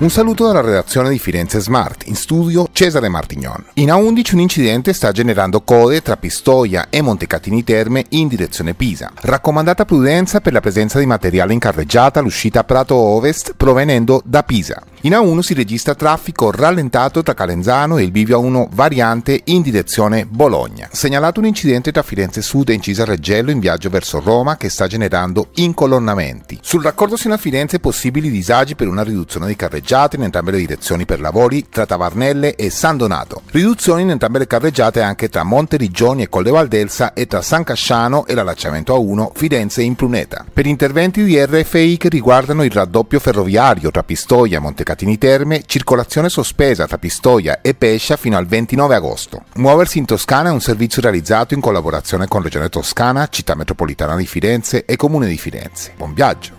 Un saluto dalla redazione di Firenze Smart, in studio Cesare Martignon. In A11 un incidente sta generando code tra Pistoia e Montecatini Terme in direzione Pisa. Raccomandata prudenza per la presenza di materiale in carreggiata all'uscita Prato Ovest provenendo da Pisa. In A1 si registra traffico rallentato tra Calenzano e il bivio A1 variante in direzione Bologna. Segnalato un incidente tra Firenze Sud e Incisa Reggello in viaggio verso Roma che sta generando incolonnamenti. Sul raccordo Siena Firenze possibili disagi per una riduzione di carreggiate in entrambe le direzioni per lavori tra Tavarnelle e San Donato. Riduzioni in entrambe le carreggiate anche tra Monte Rigioni e Colle Valdelsa e tra San Casciano e l'allacciamento A1 Firenze in Pruneta. Per interventi di RFI che riguardano il raddoppio ferroviario tra Pistoia, e Monte Catini Terme, circolazione sospesa tra Pistoia e Pescia fino al 29 agosto. Muoversi in Toscana è un servizio realizzato in collaborazione con Regione Toscana, Città Metropolitana di Firenze e Comune di Firenze. Buon viaggio!